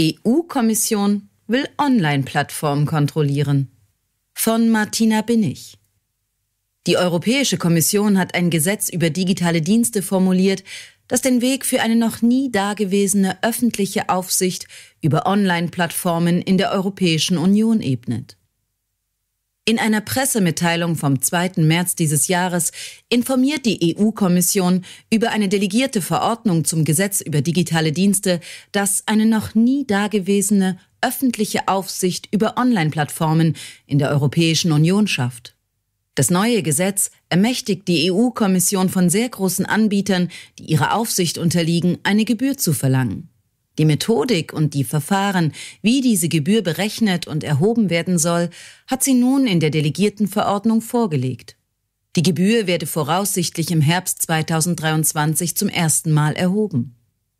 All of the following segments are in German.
EU-Kommission will Online-Plattformen kontrollieren. Von Martina Binnig. Die Europäische Kommission hat ein Gesetz über digitale Dienste formuliert, das den Weg für eine noch nie dagewesene öffentliche Aufsicht über Online-Plattformen in der Europäischen Union ebnet. In einer Pressemitteilung vom 2. März dieses Jahres informiert die EU-Kommission über eine delegierte Verordnung zum Gesetz über digitale Dienste, das eine noch nie dagewesene öffentliche Aufsicht über Online-Plattformen in der Europäischen Union schafft. Das neue Gesetz ermächtigt die EU-Kommission von sehr großen Anbietern, die ihrer Aufsicht unterliegen, eine Gebühr zu verlangen. Die Methodik und die Verfahren, wie diese Gebühr berechnet und erhoben werden soll, hat sie nun in der Delegiertenverordnung vorgelegt. Die Gebühr werde voraussichtlich im Herbst 2023 zum ersten Mal erhoben.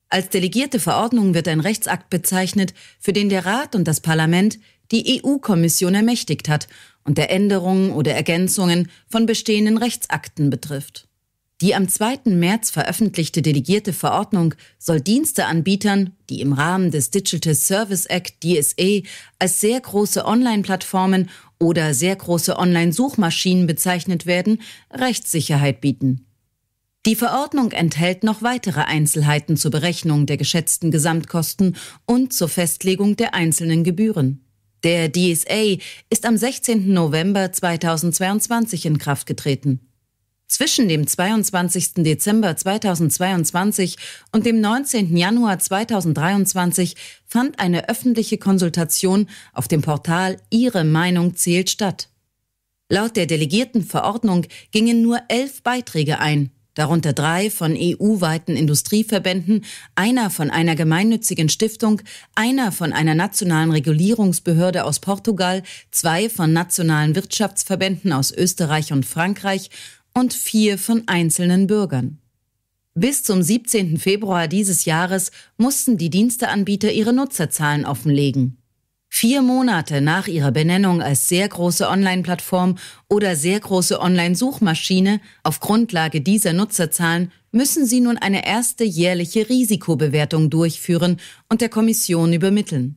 Als delegierte Verordnung wird ein Rechtsakt bezeichnet, für den der Rat und das Parlament die EU-Kommission ermächtigt hat und der Änderungen oder Ergänzungen von bestehenden Rechtsakten betrifft. Die am 2. März veröffentlichte delegierte Verordnung soll Diensteanbietern, die im Rahmen des Digital Service Act DSA als sehr große Online-Plattformen oder sehr große Online-Suchmaschinen bezeichnet werden, Rechtssicherheit bieten. Die Verordnung enthält noch weitere Einzelheiten zur Berechnung der geschätzten Gesamtkosten und zur Festlegung der einzelnen Gebühren. Der DSA ist am 16. November 2022 in Kraft getreten. Zwischen dem 22. Dezember 2022 und dem 19. Januar 2023 fand eine öffentliche Konsultation auf dem Portal Ihre Meinung zählt statt. Laut der delegierten Verordnung gingen nur elf Beiträge ein, darunter drei von EU-weiten Industrieverbänden, einer von einer gemeinnützigen Stiftung, einer von einer nationalen Regulierungsbehörde aus Portugal, zwei von nationalen Wirtschaftsverbänden aus Österreich und Frankreich und vier von einzelnen Bürgern. Bis zum 17. Februar dieses Jahres mussten die Diensteanbieter ihre Nutzerzahlen offenlegen. Vier Monate nach ihrer Benennung als sehr große Online-Plattform oder sehr große Online-Suchmaschine auf Grundlage dieser Nutzerzahlen müssen sie nun eine erste jährliche Risikobewertung durchführen und der Kommission übermitteln.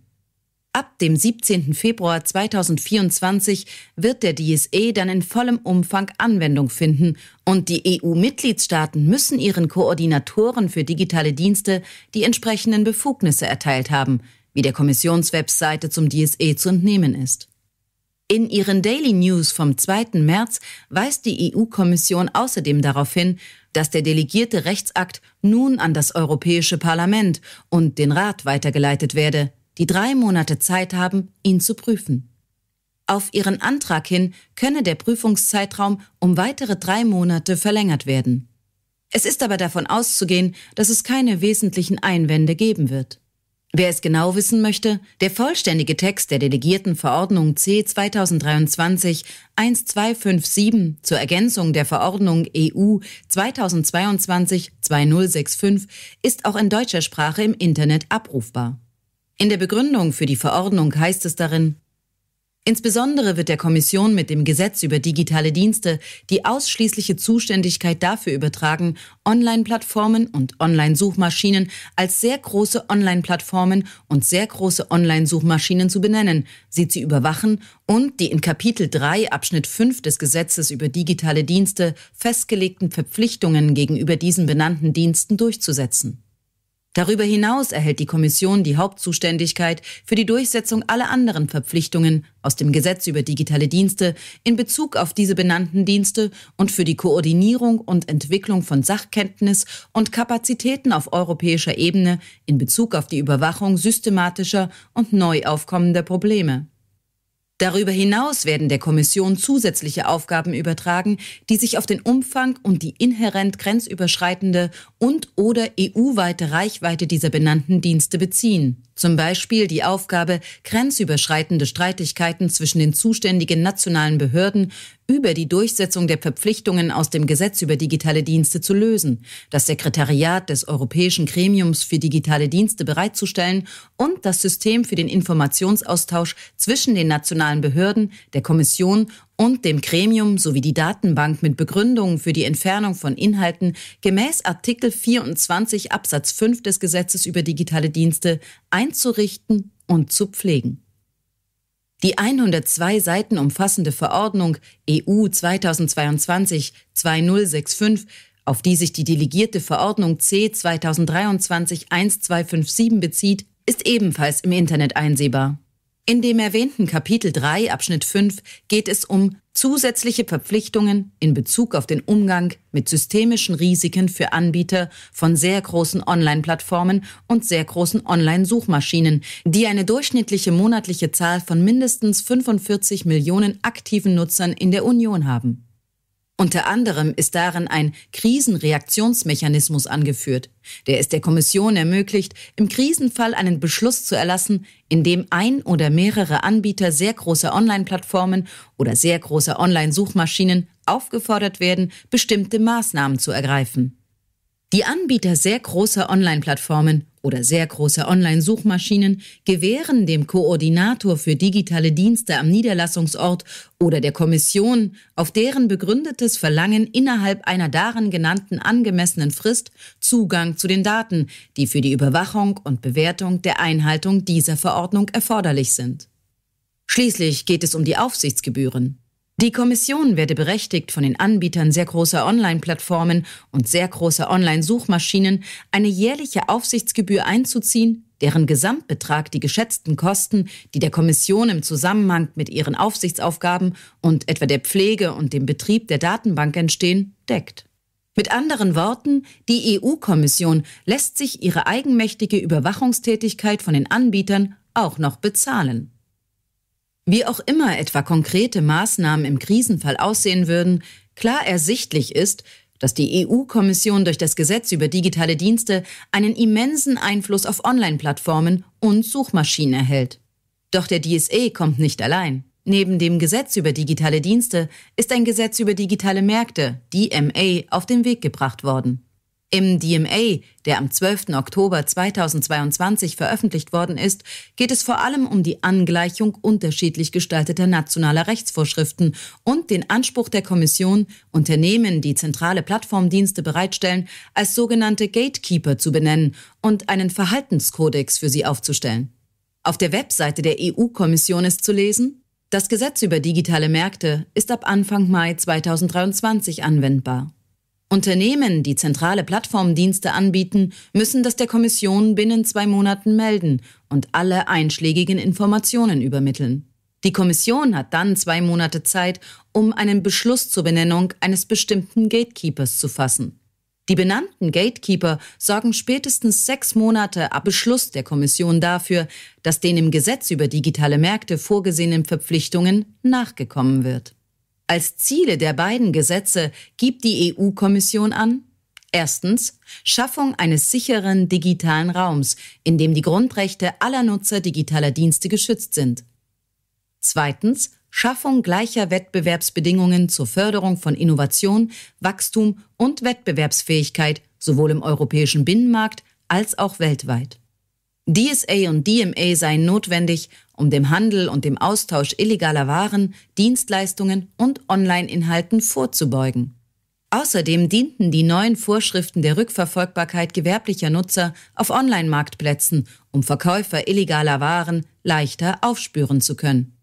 Ab dem 17. Februar 2024 wird der DSE dann in vollem Umfang Anwendung finden und die EU-Mitgliedstaaten müssen ihren Koordinatoren für digitale Dienste die entsprechenden Befugnisse erteilt haben, wie der Kommissionswebseite zum DSE zu entnehmen ist. In ihren Daily News vom 2. März weist die EU-Kommission außerdem darauf hin, dass der delegierte Rechtsakt nun an das Europäische Parlament und den Rat weitergeleitet werde die drei Monate Zeit haben, ihn zu prüfen. Auf ihren Antrag hin könne der Prüfungszeitraum um weitere drei Monate verlängert werden. Es ist aber davon auszugehen, dass es keine wesentlichen Einwände geben wird. Wer es genau wissen möchte, der vollständige Text der Delegierten Verordnung C 2023 1257 zur Ergänzung der Verordnung EU 2022 2065 ist auch in deutscher Sprache im Internet abrufbar. In der Begründung für die Verordnung heißt es darin, Insbesondere wird der Kommission mit dem Gesetz über digitale Dienste die ausschließliche Zuständigkeit dafür übertragen, Online-Plattformen und Online-Suchmaschinen als sehr große Online-Plattformen und sehr große Online-Suchmaschinen zu benennen, sie zu überwachen und die in Kapitel 3 Abschnitt 5 des Gesetzes über digitale Dienste festgelegten Verpflichtungen gegenüber diesen benannten Diensten durchzusetzen. Darüber hinaus erhält die Kommission die Hauptzuständigkeit für die Durchsetzung aller anderen Verpflichtungen aus dem Gesetz über digitale Dienste in Bezug auf diese benannten Dienste und für die Koordinierung und Entwicklung von Sachkenntnis und Kapazitäten auf europäischer Ebene in Bezug auf die Überwachung systematischer und neu aufkommender Probleme. Darüber hinaus werden der Kommission zusätzliche Aufgaben übertragen, die sich auf den Umfang und die inhärent grenzüberschreitende und oder EU-weite Reichweite dieser benannten Dienste beziehen. Zum Beispiel die Aufgabe, grenzüberschreitende Streitigkeiten zwischen den zuständigen nationalen Behörden über die Durchsetzung der Verpflichtungen aus dem Gesetz über digitale Dienste zu lösen, das Sekretariat des Europäischen Gremiums für digitale Dienste bereitzustellen und das System für den Informationsaustausch zwischen den nationalen Behörden, der Kommission und dem Gremium sowie die Datenbank mit Begründungen für die Entfernung von Inhalten gemäß Artikel 24 Absatz 5 des Gesetzes über digitale Dienste einzurichten und zu pflegen. Die 102 Seiten umfassende Verordnung EU 2022-2065, auf die sich die delegierte Verordnung C 2023-1257 bezieht, ist ebenfalls im Internet einsehbar. In dem erwähnten Kapitel 3 Abschnitt 5 geht es um zusätzliche Verpflichtungen in Bezug auf den Umgang mit systemischen Risiken für Anbieter von sehr großen Online-Plattformen und sehr großen Online-Suchmaschinen, die eine durchschnittliche monatliche Zahl von mindestens 45 Millionen aktiven Nutzern in der Union haben. Unter anderem ist darin ein Krisenreaktionsmechanismus angeführt, der es der Kommission ermöglicht, im Krisenfall einen Beschluss zu erlassen, in dem ein oder mehrere Anbieter sehr großer Online-Plattformen oder sehr großer Online-Suchmaschinen aufgefordert werden, bestimmte Maßnahmen zu ergreifen. Die Anbieter sehr großer Online-Plattformen oder sehr große Online-Suchmaschinen gewähren dem Koordinator für digitale Dienste am Niederlassungsort oder der Kommission auf deren begründetes Verlangen innerhalb einer darin genannten angemessenen Frist Zugang zu den Daten, die für die Überwachung und Bewertung der Einhaltung dieser Verordnung erforderlich sind. Schließlich geht es um die Aufsichtsgebühren. Die Kommission werde berechtigt, von den Anbietern sehr großer Online-Plattformen und sehr großer Online-Suchmaschinen eine jährliche Aufsichtsgebühr einzuziehen, deren Gesamtbetrag die geschätzten Kosten, die der Kommission im Zusammenhang mit ihren Aufsichtsaufgaben und etwa der Pflege und dem Betrieb der Datenbank entstehen, deckt. Mit anderen Worten, die EU-Kommission lässt sich ihre eigenmächtige Überwachungstätigkeit von den Anbietern auch noch bezahlen. Wie auch immer etwa konkrete Maßnahmen im Krisenfall aussehen würden, klar ersichtlich ist, dass die EU-Kommission durch das Gesetz über digitale Dienste einen immensen Einfluss auf Online-Plattformen und Suchmaschinen erhält. Doch der DSA kommt nicht allein. Neben dem Gesetz über digitale Dienste ist ein Gesetz über digitale Märkte, DMA, auf den Weg gebracht worden. Im DMA, der am 12. Oktober 2022 veröffentlicht worden ist, geht es vor allem um die Angleichung unterschiedlich gestalteter nationaler Rechtsvorschriften und den Anspruch der Kommission, Unternehmen, die zentrale Plattformdienste bereitstellen, als sogenannte Gatekeeper zu benennen und einen Verhaltenskodex für sie aufzustellen. Auf der Webseite der EU-Kommission ist zu lesen, das Gesetz über digitale Märkte ist ab Anfang Mai 2023 anwendbar. Unternehmen, die zentrale Plattformdienste anbieten, müssen das der Kommission binnen zwei Monaten melden und alle einschlägigen Informationen übermitteln. Die Kommission hat dann zwei Monate Zeit, um einen Beschluss zur Benennung eines bestimmten Gatekeepers zu fassen. Die benannten Gatekeeper sorgen spätestens sechs Monate ab Beschluss der Kommission dafür, dass den im Gesetz über digitale Märkte vorgesehenen Verpflichtungen nachgekommen wird. Als Ziele der beiden Gesetze gibt die EU-Kommission an Erstens Schaffung eines sicheren digitalen Raums, in dem die Grundrechte aller Nutzer digitaler Dienste geschützt sind. Zweitens Schaffung gleicher Wettbewerbsbedingungen zur Förderung von Innovation, Wachstum und Wettbewerbsfähigkeit sowohl im europäischen Binnenmarkt als auch weltweit. DSA und DMA seien notwendig, um dem Handel und dem Austausch illegaler Waren, Dienstleistungen und Online-Inhalten vorzubeugen. Außerdem dienten die neuen Vorschriften der Rückverfolgbarkeit gewerblicher Nutzer auf Online-Marktplätzen, um Verkäufer illegaler Waren leichter aufspüren zu können.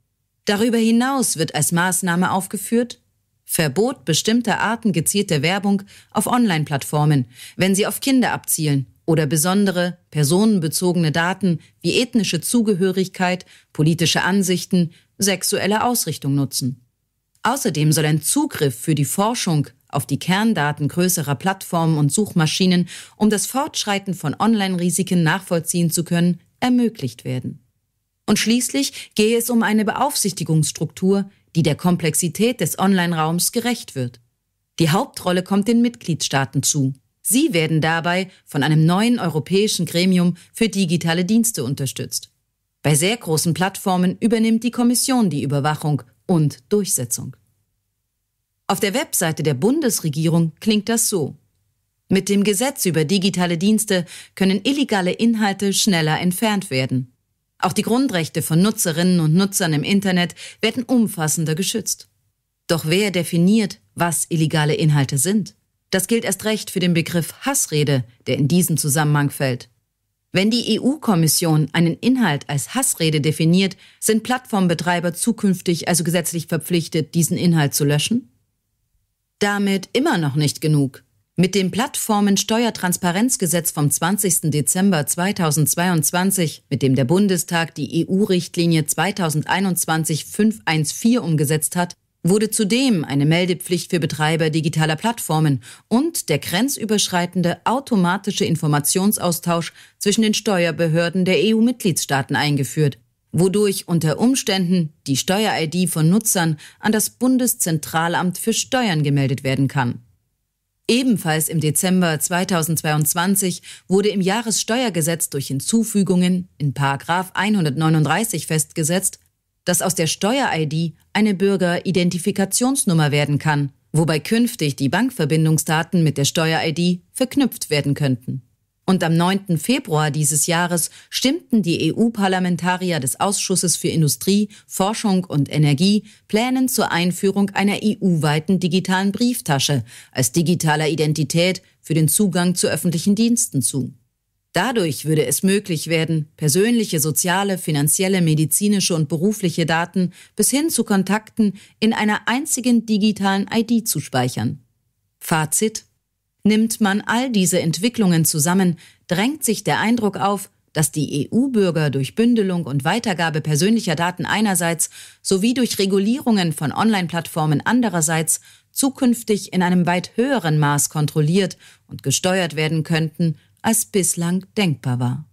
Darüber hinaus wird als Maßnahme aufgeführt, Verbot bestimmter Arten gezielter Werbung auf Online-Plattformen, wenn sie auf Kinder abzielen oder besondere personenbezogene Daten wie ethnische Zugehörigkeit, politische Ansichten, sexuelle Ausrichtung nutzen. Außerdem soll ein Zugriff für die Forschung auf die Kerndaten größerer Plattformen und Suchmaschinen, um das Fortschreiten von Online-Risiken nachvollziehen zu können, ermöglicht werden. Und schließlich gehe es um eine Beaufsichtigungsstruktur, die der Komplexität des Online-Raums gerecht wird. Die Hauptrolle kommt den Mitgliedstaaten zu. Sie werden dabei von einem neuen europäischen Gremium für digitale Dienste unterstützt. Bei sehr großen Plattformen übernimmt die Kommission die Überwachung und Durchsetzung. Auf der Webseite der Bundesregierung klingt das so. Mit dem Gesetz über digitale Dienste können illegale Inhalte schneller entfernt werden. Auch die Grundrechte von Nutzerinnen und Nutzern im Internet werden umfassender geschützt. Doch wer definiert, was illegale Inhalte sind? Das gilt erst recht für den Begriff Hassrede, der in diesen Zusammenhang fällt. Wenn die EU-Kommission einen Inhalt als Hassrede definiert, sind Plattformbetreiber zukünftig also gesetzlich verpflichtet, diesen Inhalt zu löschen? Damit immer noch nicht genug. Mit dem Plattformensteuertransparenzgesetz vom 20. Dezember 2022, mit dem der Bundestag die EU-Richtlinie 2021-514 umgesetzt hat, wurde zudem eine Meldepflicht für Betreiber digitaler Plattformen und der grenzüberschreitende automatische Informationsaustausch zwischen den Steuerbehörden der EU-Mitgliedstaaten eingeführt, wodurch unter Umständen die Steuer-ID von Nutzern an das Bundeszentralamt für Steuern gemeldet werden kann. Ebenfalls im Dezember 2022 wurde im Jahressteuergesetz durch Hinzufügungen in 139 festgesetzt, dass aus der Steuer-ID eine Bürger-Identifikationsnummer werden kann, wobei künftig die Bankverbindungsdaten mit der Steuer-ID verknüpft werden könnten. Und am 9. Februar dieses Jahres stimmten die EU-Parlamentarier des Ausschusses für Industrie, Forschung und Energie Plänen zur Einführung einer EU-weiten digitalen Brieftasche als digitaler Identität für den Zugang zu öffentlichen Diensten zu. Dadurch würde es möglich werden, persönliche, soziale, finanzielle, medizinische und berufliche Daten bis hin zu Kontakten in einer einzigen digitalen ID zu speichern. Fazit Nimmt man all diese Entwicklungen zusammen, drängt sich der Eindruck auf, dass die EU-Bürger durch Bündelung und Weitergabe persönlicher Daten einerseits sowie durch Regulierungen von Online-Plattformen andererseits zukünftig in einem weit höheren Maß kontrolliert und gesteuert werden könnten als bislang denkbar war.